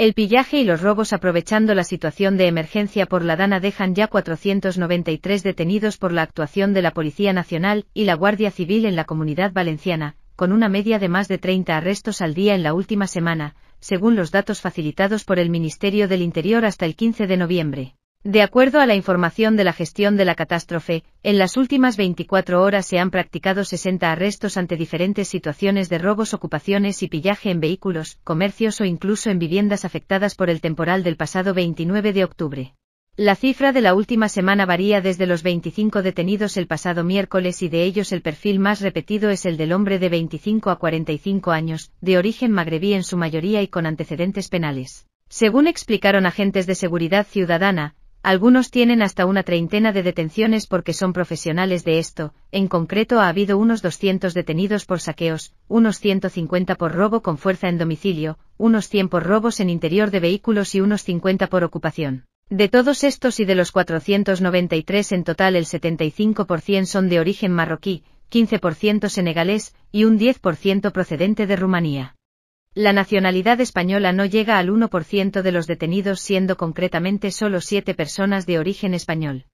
El pillaje y los robos aprovechando la situación de emergencia por la Dana dejan ya 493 detenidos por la actuación de la Policía Nacional y la Guardia Civil en la Comunidad Valenciana, con una media de más de 30 arrestos al día en la última semana, según los datos facilitados por el Ministerio del Interior hasta el 15 de noviembre. De acuerdo a la información de la gestión de la catástrofe, en las últimas 24 horas se han practicado 60 arrestos ante diferentes situaciones de robos, ocupaciones y pillaje en vehículos, comercios o incluso en viviendas afectadas por el temporal del pasado 29 de octubre. La cifra de la última semana varía desde los 25 detenidos el pasado miércoles y de ellos el perfil más repetido es el del hombre de 25 a 45 años, de origen magrebí en su mayoría y con antecedentes penales. Según explicaron agentes de seguridad ciudadana, algunos tienen hasta una treintena de detenciones porque son profesionales de esto, en concreto ha habido unos 200 detenidos por saqueos, unos 150 por robo con fuerza en domicilio, unos 100 por robos en interior de vehículos y unos 50 por ocupación. De todos estos y de los 493 en total el 75% son de origen marroquí, 15% senegalés y un 10% procedente de Rumanía. La nacionalidad española no llega al 1% de los detenidos siendo concretamente solo siete personas de origen español.